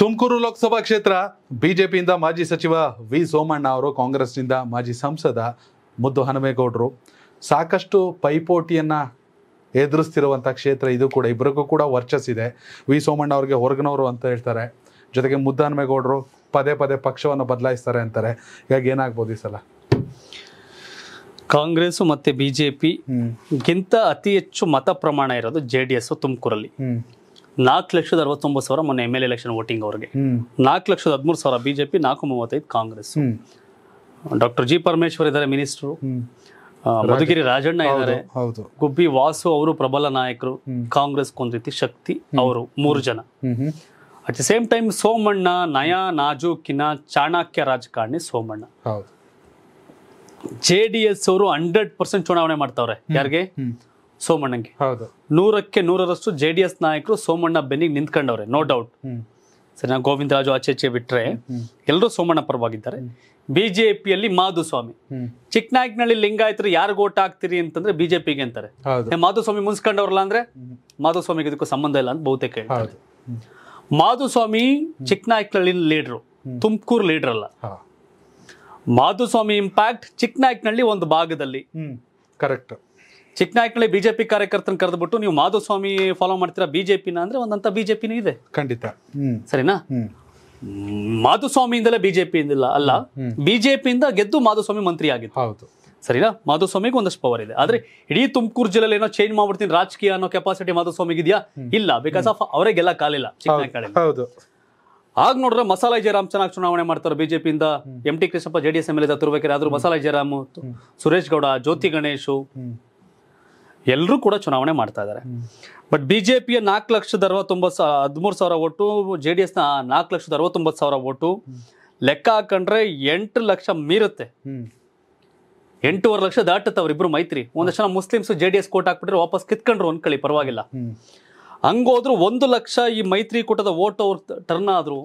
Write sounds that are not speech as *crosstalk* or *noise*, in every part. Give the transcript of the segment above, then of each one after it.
ತುಮಕೂರು ಲೋಕಸಭಾ ಕ್ಷೇತ್ರ ಬಿಜೆಪಿಯಿಂದ ಮಾಜಿ ಸಚಿವ ವಿ ಸೋಮಣ್ಣ ಅವರು ಕಾಂಗ್ರೆಸ್ನಿಂದ ಮಾಜಿ ಸಂಸದ ಮುದ್ದು ಹನುಮೇಗೌಡರು ಸಾಕಷ್ಟು ಪೈಪೋಟಿಯನ್ನು ಎದುರಿಸ್ತಿರುವಂಥ ಕ್ಷೇತ್ರ ಇದು ಕೂಡ ಇಬ್ಬರಿಗೂ ಕೂಡ ವರ್ಚಸ್ಸಿದೆ ವಿ ಸೋಮಣ್ಣ ಅವ್ರಿಗೆ ಹೊರಗಿನವರು ಅಂತ ಹೇಳ್ತಾರೆ ಜೊತೆಗೆ ಮುದ್ದು ಹನುಮೇಗೌಡರು ಪದೇ ಪದೇ ಪಕ್ಷವನ್ನು ಬದಲಾಯಿಸ್ತಾರೆ ಅಂತಾರೆ ಹೀಗಾಗಿ ಏನಾಗ್ಬೋದು ಈ ಸಲ ಕಾಂಗ್ರೆಸ್ ಮತ್ತು ಬಿ ಜೆ ಅತಿ ಹೆಚ್ಚು ಮತ ಪ್ರಮಾಣ ಇರೋದು ಜೆ ಡಿ ಎಸ್ ತುಮಕೂರಲ್ಲಿ ನಾಲ್ಕು ಲಕ್ಷದ ಅರವತ್ತೊಂಬತ್ತು ಸಾವಿರ ಮೊನ್ನೆ ಎಮ್ ಎಲ್ ಎಲೆಕ್ಷನ್ ವೋಟಿಂಗ್ ಅವ್ರಿಗೆ ನಾಲ್ಕು ಲಕ್ಷದ ಹದಿಮೂರು ಸಾವಿರ ಬಿಜೆಪಿ ನಾಲ್ಕು ಮೂವತ್ತೈದು ಕಾಂಗ್ರೆಸ್ ಡಾಕ್ಟರ್ ಜಿ ಪರಮೇಶ್ವರ್ ಇದ್ದಾರೆ ಮಿನಿಸ್ಟ್ರು ಮಧುಗಿರಿ ರಾಜಣ್ಣ ಇದ್ದಾರೆ ಗುಬ್ಬಿ ವಾಸು ಅವರು ಪ್ರಬಲ ನಾಯಕರು ಕಾಂಗ್ರೆಸ್ ಕೊಂದಿತಿ ಶಕ್ತಿ ಅವರು ಮೂರು ಜನ at the same time Somanna ನಯಾ ನಾಜೂಕಿನ ಚಾಣಕ್ಯ ರಾಜಕಾರಣಿ ಸೋಮಣ್ಣ ಜೆ ಡಿ ಎಸ್ ಅವರು ಹಂಡ್ರೆಡ್ ಪರ್ಸೆಂಟ್ ಚುನಾವಣೆ ಮಾಡ್ತಾವ್ರೆ ಯಾರಿಗೆ ಸೋಮಣ್ಣಂಗೆ ಹೌದು ನೂರಕ್ಕೆ ನೂರರಷ್ಟು ಜೆ ಡಿ ಎಸ್ ನಾಯಕರು ಸೋಮಣ್ಣ ಬೆನ್ನಿಗೆ ನಿಂತ್ಕೊಂಡವ್ರೆ ನೋ ಡೌಟ್ ಗೋವಿಂದ ಗೋವಿಂದರಾಜು ಆಚೆಚೆ ಬಿಟ್ರೆ ಎಲ್ಲರೂ ಸೋಮಣ್ಣ ಪರವಾಗಿದ್ದಾರೆ ಬಿಜೆಪಿಯಲ್ಲಿ ಮಾಧುಸ್ವಾಮಿ ನಾಯ್ಕನಳ್ಳಿ ಲಿಂಗಾಯತರು ಯಾರು ಓಟ್ ಹಾಕ್ತೀರಿ ಅಂತಂದ್ರೆ ಬಿಜೆಪಿಗೆ ಅಂತಾರೆ ಮಾಧುಸ್ವಾಮಿ ಮುನ್ಸ್ಕೊಂಡವ್ರಲ್ಲ ಅಂದ್ರೆ ಮಾಧುಸ್ವಾಮಿಗೆ ಇದಕ್ಕೂ ಸಂಬಂಧ ಇಲ್ಲ ಅಂತ ಬಹುತೇಕ ಹೇಳ್ತಾರೆ ಮಾಧುಸ್ವಾಮಿ ಚಿಕ್ಕನಾಯಕನಹಳ್ಳಿ ಲೀಡ್ರು ತುಮಕೂರು ಲೀಡರ್ ಅಲ್ಲ ಮಾಧುಸ್ವಾಮಿ ಇಂಪ್ಯಾಕ್ಟ್ ಚಿಕ್ಕನಾಯಕನಹಳ್ಳಿ ಒಂದು ಭಾಗದಲ್ಲಿ ಕರೆಕ್ಟ್ ಚಿಕ್ಕನಾಯಕನಲ್ಲಿ ಬಿಜೆಪಿ ಕಾರ್ಯಕರ್ತನ ಕರೆದ್ಬಿಟ್ಟು ನೀವು ಮಾಧುಸ್ವಾಮಿ ಫಾಲೋ ಮಾಡ್ತೀರಾ ಬಿಜೆಪಿನ ಅಂದ್ರೆ ಒಂದಂತ ಬಿಜೆಪಿನೂ ಇದೆ ಖಂಡಿತ ಸರಿನಾ ಮಾಧುಸ್ವಾಮಿಯಿಂದಲೇ ಬಿಜೆಪಿ ಇಂದಿಲ್ಲ ಅಲ್ಲ ಬಿಜೆಪಿಯಿಂದ ಗೆದ್ದು ಮಾಧುಸ್ವಾಮಿ ಮಂತ್ರಿ ಆಗಿತ್ತು ಹೌದು ಸರಿನಾ ಮಾಧುಸ್ವಾಮಿಗೂ ಒಂದಷ್ಟು ಪವರ್ ಇದೆ ಆದ್ರೆ ಇಡೀ ತುಮಕೂರು ಜಿಲ್ಲೆಯಲ್ಲಿ ಏನೋ ಚೇಂಜ್ ಮಾಡ್ಬಿಡ್ತೀನಿ ರಾಜಕೀಯ ಅನ್ನೋ ಕೆಪಾಸಿಟಿ ಮಾಧುಸ್ವಾಮಿಗೆ ಇದೆಯಾ ಇಲ್ಲ ಬಿಕಾಸ್ ಆಫ್ ಅವರಿಗೆಲ್ಲ ಕಾಲಿಲ್ಲ ಹೌದು ಆಗ ನೋಡ್ರೆ ಮಸಾಲಾ ಜಯರಾಮ್ ಚೆನ್ನಾಗಿ ಚುನಾವಣೆ ಮಾಡ್ತಾರೆ ಬಿಜೆಪಿಯಿಂದ M T Krishnappa JDS M L A ತರಬೇಕಾದ್ರೆ ಆದ್ರೂ ಮಸಾಲಾ ಜಯರಾಮ್ ಸುರೇಶ್ ಗೌಡ ಜ್ಯೋತಿ ಗಣೇಶು ಎಲ್ಲರೂ ಕೂಡ ಚುನಾವಣೆ ಮಾಡ್ತಾ ಇದ್ದಾರೆ ಬಟ್ ಬಿ ಜೆ ಪಿಯ ನಾಲ್ಕು ಲಕ್ಷದ ಅರವತ್ತೊಂಬತ್ತು ಹದಿಮೂರು ಸಾವಿರ ಓಟು ಜೆ ಡಿ ಎಸ್ನ ನಾಲ್ಕು ಲಕ್ಷದ ಅರವತ್ತೊಂಬತ್ತು ಸಾವಿರ ಓಟು ಲೆಕ್ಕ ಹಾಕೊಂಡ್ರೆ ಎಂಟು ಲಕ್ಷ ಮೀರುತ್ತೆ ಎಂಟೂವರೆ ಲಕ್ಷ ದಾಟುತ್ತೆ ಇಬ್ರು ಮೈತ್ರಿ ಒಂದಷ್ಟು ಜನ ಮುಸ್ಲಿಮ್ಸ್ ಜೆ ಡಿ ಎಸ್ ಕೋಟ್ ಹಾಕ್ಬಿಟ್ರೆ ವಾಪಸ್ ಕಿತ್ಕೊಂಡ್ರು ಅಂದ್ಕೊಳ್ಳಿ ಪರವಾಗಿಲ್ಲ ಹಂಗೋದ್ರು ಒಂದು ಲಕ್ಷ ಈ ಮೈತ್ರಿ ಕೂಟದ ವೋಟ್ ಅವ್ರ ಟರ್ನ್ ಆದ್ರು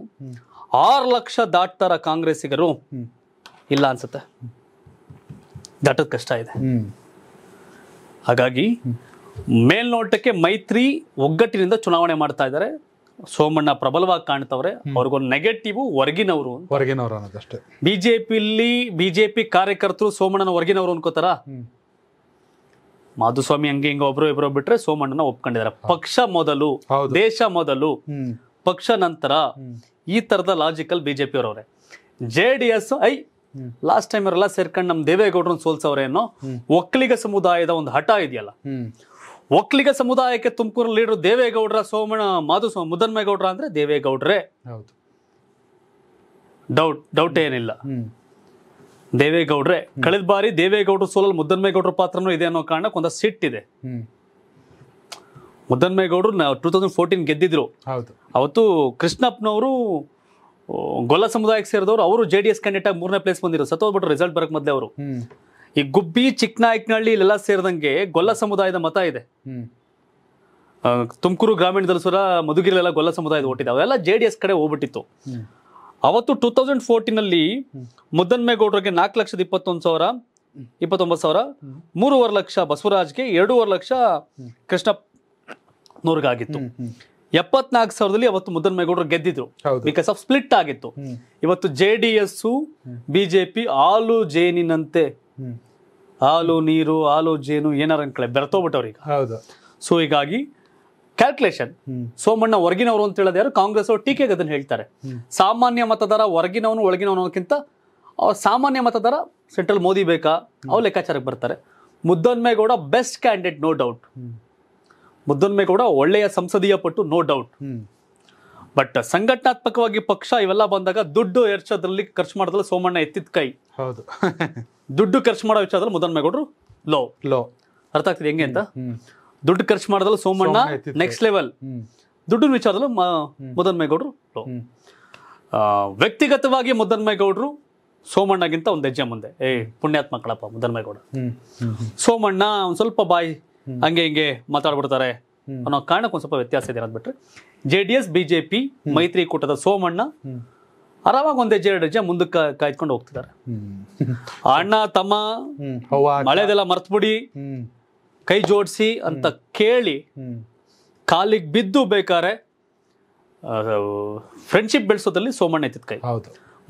ಆರು ಲಕ್ಷ ದಾಟ್ತಾರ ಕಾಂಗ್ರೆಸ್ಸಿಗರು ಇಲ್ಲ ಅನ್ಸುತ್ತೆ ದಾಟೋದು ಕಷ್ಟ ಇದೆ ಹಾಗಾಗಿ ಮೇಲ್ನೋಟಕ್ಕೆ ಮೈತ್ರಿ ಒಗ್ಗಟ್ಟಿನಿಂದ ಚುನಾವಣೆ ಮಾಡ್ತಾ ಇದ್ದಾರೆ ಸೋಮಣ್ಣ ಪ್ರಬಲವಾಗಿ ಕಾಣ್ತವ್ರೆ ಅವ್ರಿಗೊಂದು ನೆಗೆಟಿವ್ ಹೊರಗಿನವರು ಹೊರಗಿನವರು ಅನ್ನೋದಷ್ಟೇ ಬಿಜೆಪಿಲಿ ಬಿಜೆಪಿ ಕಾರ್ಯಕರ್ತರು ಸೋಮಣ್ಣನ ಹೊರಗಿನವರು ಅನ್ಕೋತಾರ ಮಾಧುಸ್ವಾಮಿ ಹಂಗೆ ಹಿಂಗ ಒಬ್ರು ಇಬ್ರು ಬಿಟ್ರೆ ಸೋಮಣ್ಣನ ಒಪ್ಕೊಂಡಿದ್ದಾರೆ ಪಕ್ಷ ಮೊದಲು ದೇಶ ಮೊದಲು ಪಕ್ಷ ನಂತರ ಈ ತರದ ಲಾಜಿಕಲ್ ಬಿಜೆಪಿ ಅವ್ರವ್ರೆ ಜೆ ಡಿ ಎಸ್ ಐ ಲಾಸ್ಟ್ ಟೈಮ್ ಅವರೆಲ್ಲ ಸೇರ್ಕೊಂಡು ನಮ್ಮ ದೇವೇಗೌಡರನ್ನ ಸೋಲ್ಸವ್ರೇನೋ ಒಕ್ಕಲಿಗ ಸಮುದಾಯದ ಒಂದು ಹಠ ಇದೆಯಲ್ಲ ಒಕ್ಕಲಿಗ ಸಮುದಾಯಕ್ಕೆ ತುಮಕೂರು ಲೀಡರ್ ದೇವೇಗೌಡರ ಸೋಮಣ ಮಾಧು ಸೋ ಅಂದ್ರೆ ದೇವೇಗೌಡ್ರೆ ಡೌಟ್ ಡೌಟ್ ಏನಿಲ್ಲ ದೇವೇಗೌಡ್ರೆ ಕಳೆದ ಬಾರಿ ದೇವೇಗೌಡರು ಸೋಲಲ್ಲಿ ಮುದ್ದನ್ಮೇಗೌಡರ ಪಾತ್ರನೂ ಇದೆ ಅನ್ನೋ ಕಾರಣಕ್ಕೆ ಸಿಟ್ ಸಿಟ್ಟಿದೆ ಮುದ್ದನ್ಮೇಗೌಡರು ಟೂ ತೌಸಂಡ್ ಫೋರ್ಟೀನ್ ಗೆದ್ದಿದ್ರು ಅವತ್ತು ಕೃಷ್ಣಪ್ಪನವರು ಗೊಲ್ಲ ಸಮುದಾಯಕ್ಕೆ ಸೇರಿದವರು ಅವರು ಜೆ ಡಿ ಎಸ್ ಕ್ಯಾಂಡಿಡೇಟ್ ಆಗಿ ಮೂರನೇ ಪ್ಲೇಸ್ ಬಂದಿರೋ ಹೋಗ್ಬಿಟ್ಟು ರಿಸಲ್ಟ್ ಬರಕ್ ಮೊದಲೇ ಅವರು ಈ ಗುಬ್ಬಿ ಚಿಕ್ಕನಾಯಕನಹಳ್ಳಿ ಇಲ್ಲೆಲ್ಲ ಸೇರಿದಂಗೆ ಗೊಲ್ಲ ಸಮುದಾಯದ ಮತ ಇದೆ ತುಮಕೂರು ಗ್ರಾಮೀಣ ಸುರ ಮಧುಗಿರಿಲೆಲ್ಲ ಗೊಲ್ಲ ಸಮುದಾಯದ ಓಟಿದೆ ಅವೆಲ್ಲ ಜೆ ಡಿ ಎಸ್ ಕಡೆ ಹೋಗ್ಬಿಟ್ಟಿತ್ತು ಅವತ್ತು ಟೂ ತೌಸಂಡ್ ಫೋರ್ಟೀನಲ್ಲಿ ಮುದ್ದನ್ಮೇಗೌಡರಿಗೆ ನಾಲ್ಕು ಲಕ್ಷದ ಇಪ್ಪತ್ತೊಂದು ಸಾವಿರ ಇಪ್ಪತ್ತೊಂಬತ್ತು ಸಾವಿರ ಮೂರುವರೆ ಲಕ್ಷ ಬಸವರಾಜ್ಗೆ ಎರಡೂವರೆ ಲಕ್ಷ ನೋರ್ಗಾಗಿತ್ತು ಎಪ್ಪತ್ನಾಲ್ಕು ಸಾವಿರದಲ್ಲಿ ಅವತ್ತು ಮುದ್ದನ್ಮೇಗೌಡರು ಗೆದ್ದಿದ್ರು ಬಿಕಾಸ್ ಆಫ್ ಸ್ಪ್ಲಿಟ್ ಆಗಿತ್ತು ಇವತ್ತು ಜೆ ಡಿ ಎಸ್ ಬಿಜೆಪಿ ಹಾಲು ಜೇನಿನಂತೆ ಹಾಲು ನೀರು ಹಾಲು ಜೇನು ಏನಾರ ಅನ್ಕಳೆ ಈಗ ಸೊ ಹೀಗಾಗಿ ಕ್ಯಾಲ್ಕುಲೇಷನ್ ಸೋಮಣ್ಣ ಹೊರಗಿನವರು ಅಂತ ಹೇಳೋದು ಯಾರು ಕಾಂಗ್ರೆಸ್ ಅವರು ಟೀಕೆಗೆ ಅದನ್ನು ಹೇಳ್ತಾರೆ ಸಾಮಾನ್ಯ ಮತದಾರ ಹೊರಗಿನವನು ಒಳಗಿನವನಕ್ಕಿಂತ ಅವ್ರ ಸಾಮಾನ್ಯ ಮತದಾರ ಸೆಂಟ್ರಲ್ ಮೋದಿ ಬೇಕಾ ಅವ್ರು ಲೆಕ್ಕಾಚಾರಕ್ಕೆ ಬರ್ತಾರೆ Muddanmegowda best candidate no doubt Muddanmegowda ಒಳ್ಳೆಯ ಸಂಸದೀಯ ಪಟ್ಟು ನೋ ಡೌಟ್ ಬಟ್ ಸಂಘಟನಾತ್ಮಕವಾಗಿ ಪಕ್ಷ ಇವೆಲ್ಲ ಬಂದಾಗ ದುಡ್ಡು ಎರಚೋದ್ರಲ್ಲಿ ಖರ್ಚು ಮಾಡೋದ್ರಲ್ಲಿ ಸೋಮಣ್ಣ ಎತ್ತಿದ ಕೈ ಹೌದು *laughs* ದುಡ್ಡು ಖರ್ಚು ಮಾಡೋ ವಿಚಾರದಲ್ಲಿ ಮುದ್ದನ್ಮೇಗೌಡರು ಲೋ ಲೋ ಅರ್ಥ ಆಗ್ತದೆ ಹೆಂಗೆ ಅಂತ ದುಡ್ಡು ಖರ್ಚು ಮಾಡೋದ್ರಲ್ಲಿ ಸೋಮಣ್ಣ ನೆಕ್ಸ್ಟ್ ಲೆವೆಲ್ ದುಡ್ಡಿನ ವಿಚಾರದಲ್ಲೂ ಮುದ್ದನ್ಮೇಗೌಡರು ಲೋ ವ್ಯಕ್ತಿಗತವಾಗಿ ಮುದ್ದನ್ಮೇಗೌಡರು ಸೋಮಣ್ಣಗಿಂತ ಒಂದು ಹೆಜ್ಜೆ ಮುಂದೆ ಏ ಪುಣ್ಯಾತ್ಮ ಕಣಪ್ಪ ಸೋಮಣ್ಣ ಒಂದು ಸ್ವಲ್ಪ ಬಾಯಿ ಹಂಗೆ ಹಿಂಗೆ ಮಾತಾಡ್ಬಿಡ್ತಾರೆ ಅನ್ನೋ ಕಾರಣಕ್ಕೆ ಒಂದು ಸ್ವಲ್ಪ ವ್ಯತ್ಯಾಸ ಇದೆ ಅಂದ್ಬಿಟ್ರೆ ಜೆ ಡಿ ಎಸ್ ಬಿಜೆಪಿ ಮೈತ್ರಿಕೂಟದ ಸೋಮಣ್ಣ ಆರಾಮಾಗಿ ಒಂದೇ ಎರಡು ಹೆಜ್ಜೆ ಮುಂದಕ್ಕೆ ಕಾಯ್ಕೊಂಡು ಹೋಗ್ತಿದ್ದಾರೆ *laughs* ಅಣ್ಣ ತಮ್ಮ ಮಳೆದೆಲ್ಲ ಮರ್ತ್ಬಿಡಿ ಕೈ ಜೋಡಿಸಿ ಅಂತ ಕೇಳಿ ಕಾಲಿಗೆ ಬಿದ್ದು ಬೇಕಾರೆ ಫ್ರೆಂಡ್ಶಿಪ್ ಬೆಳೆಸೋದಲ್ಲಿ ಸೋಮಣ್ಣ ಎತ್ತಿದ ಕೈ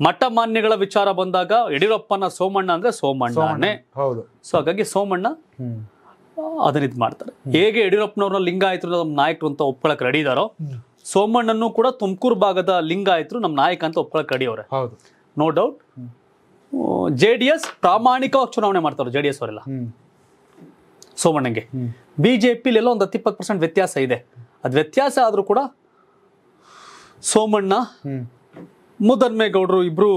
ಮಠ ಮಾನ್ಯಗಳ ವಿಚಾರ ಬಂದಾಗ ಯಡಿಯೂರಪ್ಪನ ಸೋಮಣ್ಣ ಅಂದ್ರೆ ಸೋಮಣ್ಣ ಸೊ ಹಾಗಾಗಿ ಸೋಮಣ್ಣ ಅದನ್ನ ಇದು ಮಾಡ್ತಾರೆ ಹೇಗೆ ಯಡಿಯೂರಪ್ಪನವ್ರನ್ನ ಲಿಂಗಾಯತರು ನಮ್ಮ ನಾಯಕರು ಅಂತ ಒಪ್ಕೊಳಕ್ ರೆಡಿ ಇದಾರೋ ಸೋಮಣ್ಣನ್ನು ಕೂಡ ತುಮಕೂರು ಭಾಗದ ಲಿಂಗಾಯತರು ನಮ್ಮ ನಾಯಕ ಅಂತ ಒಪ್ಕೊಳಕ್ ರೆಡಿ ಅವ್ರೆ no doubt J D S ಪ್ರಾಮಾಣಿಕವಾಗಿ ಚುನಾವಣೆ ಮಾಡ್ತಾರೆ ಜೆ ಡಿ ಎಸ್ ಅವರೆಲ್ಲ ಸೋಮಣ್ಣಂಗೆ ಬಿಜೆಪಿ ಎಲ್ಲೋ ಒಂದು ಹತ್ತಿಪ್ಪತ್ತು ಪರ್ಸೆಂಟ್ ವ್ಯತ್ಯಾಸ ಇದೆ ಅದು ವ್ಯತ್ಯಾಸ ಆದರೂ ಕೂಡ ಸೋಮಣ್ಣ ಮುದನ್ಮೇಗೌಡರು ಇಬ್ರು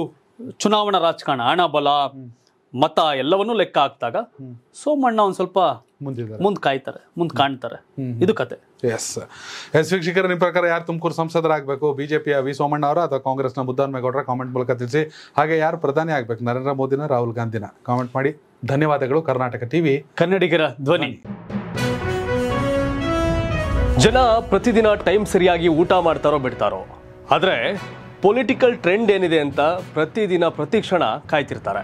ಚುನಾವಣಾ ರಾಜಕಾರಣ ಹಣ ಬಲ ಮತ ಎಲ್ಲವನ್ನೂ ಲೆಕ್ಕ ಹಾಕಿದಾಗ ಸೋಮಣ್ಣ ಒಂದು ಸ್ವಲ್ಪ ಮುಂದೆ ಕಾಯ್ತಾರೆ ಮುಂದೆ ಕಾಣ್ತಾರೆ ಇದು ಕತೆ ಎಸ್ ಎಸ್ ವೀಕ್ಷಕರ ನಿಮ್ಮ ಪ್ರಕಾರ ಯಾರು ತುಮಕೂರು ಸಂಸದರಾಗಬೇಕು ಬಿಜೆಪಿಯ ವಿ ಸೋಮಣ್ಣ ಅವರ ಅಥವಾ ಕಾಂಗ್ರೆಸ್ನ ಮುದ್ದಾನ್ಮೇಗೌಡರ ಕಾಮೆಂಟ್ ಮೂಲಕ ತಿಳಿಸಿ ಹಾಗೆ ಯಾರು ಪ್ರಧಾನಿ ಆಗಬೇಕು ನರೇಂದ್ರ ಮೋದಿನ ರಾಹುಲ್ ಗಾಂಧಿನ ಕಾಮೆಂಟ್ ಮಾಡಿ ಧನ್ಯವಾದಗಳು ಕರ್ನಾಟಕ ಟಿವಿ ಕನ್ನಡಿಗರ ಧ್ವನಿ ಜನ ಪ್ರತಿದಿನ ಟೈಮ್ ಸರಿಯಾಗಿ ಊಟ ಮಾಡ್ತಾರೋ ಬಿಡ್ತಾರೋ ಆದರೆ ಪೊಲಿಟಿಕಲ್ ಟ್ರೆಂಡ್ ಏನಿದೆ ಅಂತ ಪ್ರತಿದಿನ ಪ್ರತಿ ಕ್ಷಣ ಕಾಯ್ತಿರ್ತಾರೆ